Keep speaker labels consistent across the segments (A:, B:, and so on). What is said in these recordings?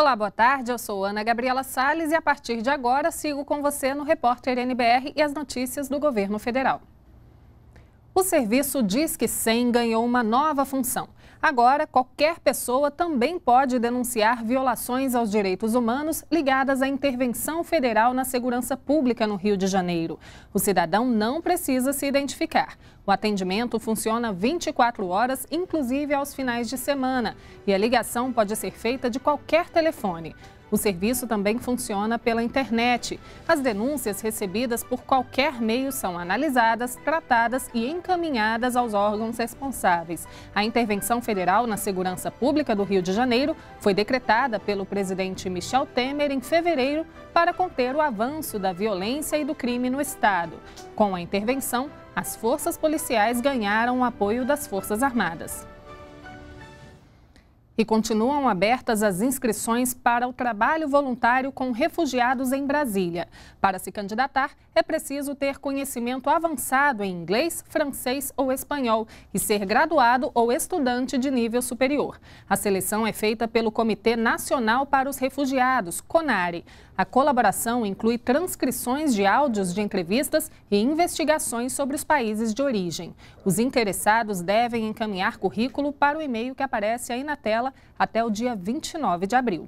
A: Olá, boa tarde. Eu sou Ana Gabriela Sales e a partir de agora sigo com você no Repórter NBR e as notícias do governo federal. O serviço Disque 100 ganhou uma nova função. Agora, qualquer pessoa também pode denunciar violações aos direitos humanos ligadas à intervenção federal na segurança pública no Rio de Janeiro. O cidadão não precisa se identificar. O atendimento funciona 24 horas, inclusive aos finais de semana, e a ligação pode ser feita de qualquer telefone. O serviço também funciona pela internet. As denúncias recebidas por qualquer meio são analisadas, tratadas e encaminhadas aos órgãos responsáveis. A intervenção federal na segurança pública do Rio de Janeiro foi decretada pelo presidente Michel Temer em fevereiro para conter o avanço da violência e do crime no estado. Com a intervenção, as forças policiais ganharam o apoio das Forças Armadas. E continuam abertas as inscrições para o trabalho voluntário com refugiados em Brasília. Para se candidatar, é preciso ter conhecimento avançado em inglês, francês ou espanhol e ser graduado ou estudante de nível superior. A seleção é feita pelo Comitê Nacional para os Refugiados, CONARE. A colaboração inclui transcrições de áudios de entrevistas e investigações sobre os países de origem. Os interessados devem encaminhar currículo para o e-mail que aparece aí na tela até o dia 29 de abril.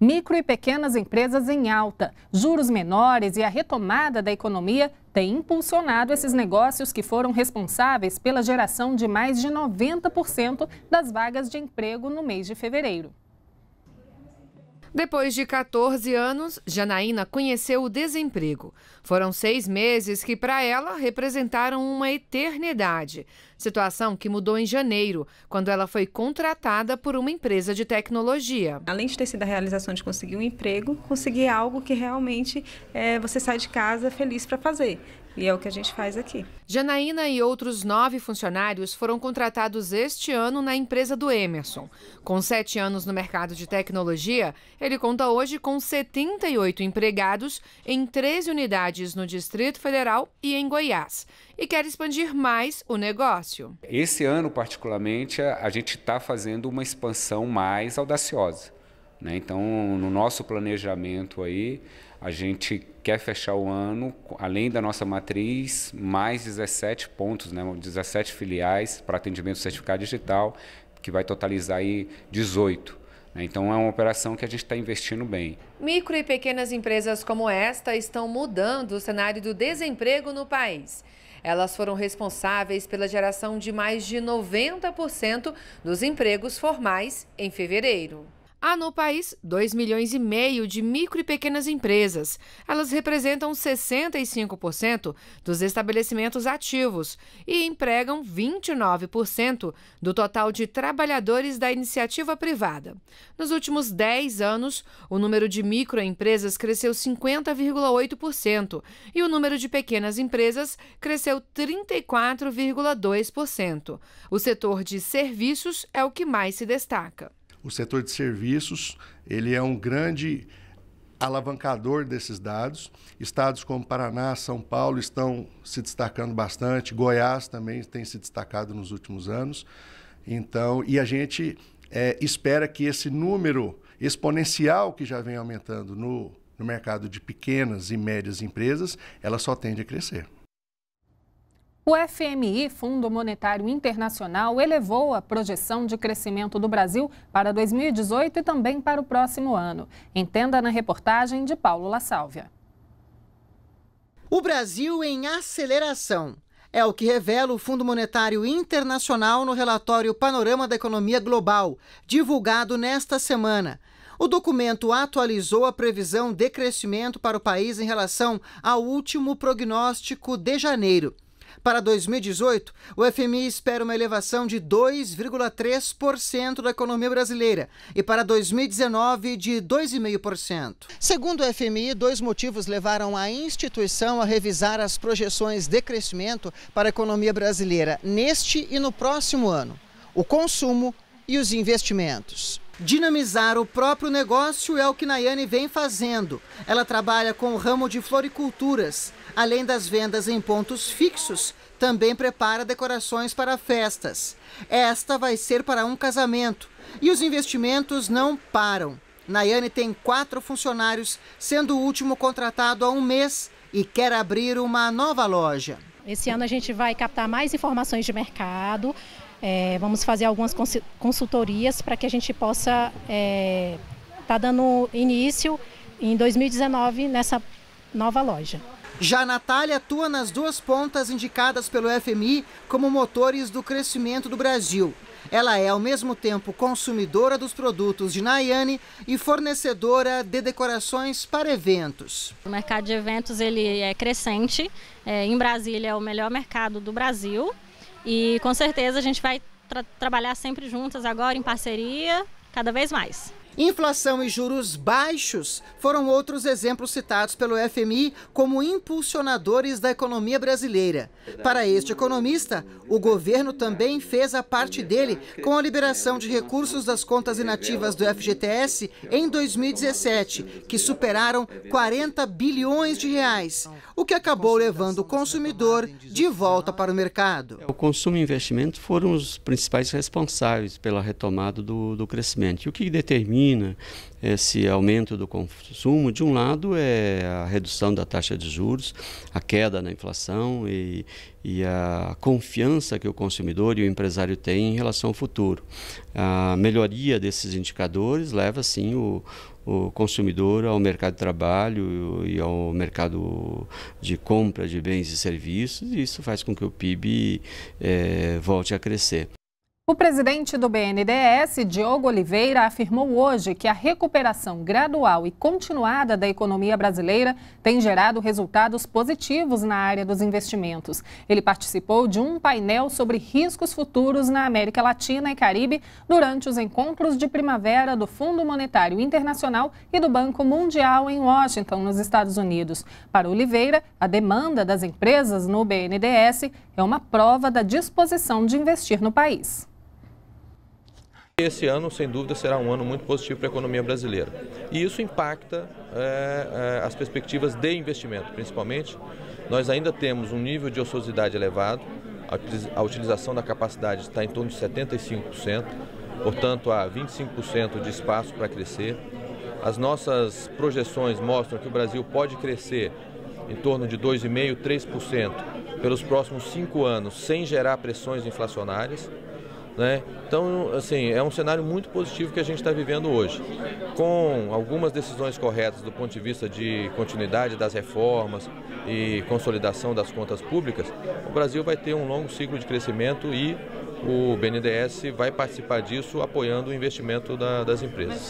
A: Micro e pequenas empresas em alta, juros menores e a retomada da economia têm impulsionado esses negócios que foram responsáveis pela geração de mais de 90% das vagas de emprego no mês de fevereiro. Depois
B: de 14 anos, Janaína conheceu o desemprego. Foram seis meses que, para ela, representaram uma eternidade. Situação que mudou em janeiro, quando ela foi contratada por uma empresa de tecnologia. Além de ter sido a realização de conseguir um emprego, conseguir algo que realmente é, você sai de casa feliz para fazer. E é o que a gente faz aqui. Janaína e outros nove funcionários foram contratados este ano na empresa do Emerson. Com sete anos no mercado de tecnologia, ele conta hoje com 78 empregados em três unidades no Distrito Federal e em Goiás. E quer expandir mais o negócio.
C: Esse ano, particularmente, a gente está fazendo uma expansão mais audaciosa. Né? Então, no nosso planejamento aí, a gente quer fechar o ano, além da nossa matriz, mais 17 pontos, né? 17 filiais para atendimento certificado digital, que vai totalizar aí 18. Né? Então é uma operação que a gente está investindo
A: bem.
B: Micro e pequenas empresas como esta estão mudando o cenário do desemprego no país. Elas foram responsáveis pela geração de mais de 90% dos empregos formais em fevereiro. Há no país 2 milhões e meio de micro e pequenas empresas. Elas representam 65% dos estabelecimentos ativos e empregam 29% do total de trabalhadores da iniciativa privada. Nos últimos 10 anos, o número de microempresas cresceu 50,8% e o número de pequenas empresas cresceu 34,2%. O setor de serviços é o que mais se destaca.
C: O setor de serviços, ele é um grande alavancador desses dados. Estados como Paraná, São Paulo estão se destacando bastante, Goiás também tem se destacado nos últimos anos. Então, e a gente é, espera que esse número exponencial que já vem aumentando no, no mercado de pequenas e médias empresas, ela só tende a crescer.
A: O FMI, Fundo Monetário Internacional, elevou a projeção de crescimento do Brasil para 2018 e também para o próximo ano. Entenda na reportagem de Paulo La Sálvia.
C: O Brasil em aceleração. É o que revela o Fundo Monetário Internacional no relatório Panorama da Economia Global, divulgado nesta semana. O documento atualizou a previsão de crescimento para o país em relação ao último prognóstico de janeiro. Para 2018, o FMI espera uma elevação de 2,3% da economia brasileira e para 2019 de 2,5%. Segundo o FMI, dois motivos levaram a instituição a revisar as projeções de crescimento para a economia brasileira neste e no próximo ano: o consumo e os investimentos. Dinamizar o próprio negócio é o que Nayane vem fazendo. Ela trabalha com o ramo de floriculturas. Além das vendas em pontos fixos, também prepara decorações para festas. Esta vai ser para um casamento. E os investimentos não param. Nayane tem quatro funcionários, sendo o último contratado há um mês e quer abrir uma nova loja.
A: Esse ano a gente vai captar mais informações de mercado, é, vamos fazer algumas consultorias para que a gente possa estar é, tá dando início em 2019 nessa nova loja.
C: Já a Natália atua nas duas pontas indicadas pelo FMI como motores do crescimento do Brasil. Ela é, ao mesmo tempo, consumidora dos produtos de Nayane e fornecedora de decorações para eventos.
A: O mercado de eventos ele é crescente. É, em Brasília é o melhor mercado do Brasil. E com certeza a gente vai tra trabalhar sempre juntas agora em parceria, cada vez mais.
C: Inflação e juros baixos foram outros exemplos citados pelo FMI como impulsionadores da economia brasileira. Para este economista, o governo também fez a parte dele com a liberação de recursos das contas inativas do FGTS em 2017, que superaram 40 bilhões de reais, o que acabou levando o consumidor de volta para o mercado. O consumo e investimento foram os principais responsáveis pela retomada do, do crescimento. E o que determina determina esse aumento do consumo, de um lado é a redução da taxa de juros, a queda na inflação e, e a confiança que o consumidor e o empresário têm em relação ao futuro. A melhoria desses indicadores leva, sim, o, o consumidor ao mercado de trabalho e ao mercado de compra de bens e serviços, e isso faz com que o PIB é, eh, volte a crescer.
A: O presidente do BNDES, Diogo Oliveira, afirmou hoje que a recuperação gradual e continuada da economia brasileira tem gerado resultados positivos na área dos investimentos. Ele participou de um painel sobre riscos futuros na América Latina e Caribe durante os encontros de primavera do Fundo Monetário Internacional e do Banco Mundial em Washington, nos Estados Unidos. Para Oliveira, a demanda das empresas no BNDES é uma prova da disposição de investir no país. Esse ano, sem dúvida, será um ano muito positivo para a economia brasileira. E isso impacta é, é as perspectivas de investimento, principalmente. Nós ainda temos um nível de ociosidade elevado, a utilização da capacidade está em torno de 75%, portanto, há 25% de espaço para crescer. As nossas projeções mostram que o Brasil pode crescer em torno de 2,5%, 3% pelos próximos cinco anos, sem gerar pressões inflacionárias. Né? Então, assim, é um cenário muito positivo que a gente está vivendo hoje. Com algumas decisões corretas do ponto de vista de continuidade das reformas e consolidação das contas públicas, o Brasil vai ter um longo ciclo de crescimento e o BNDES vai participar disso apoiando o investimento da, das empresas.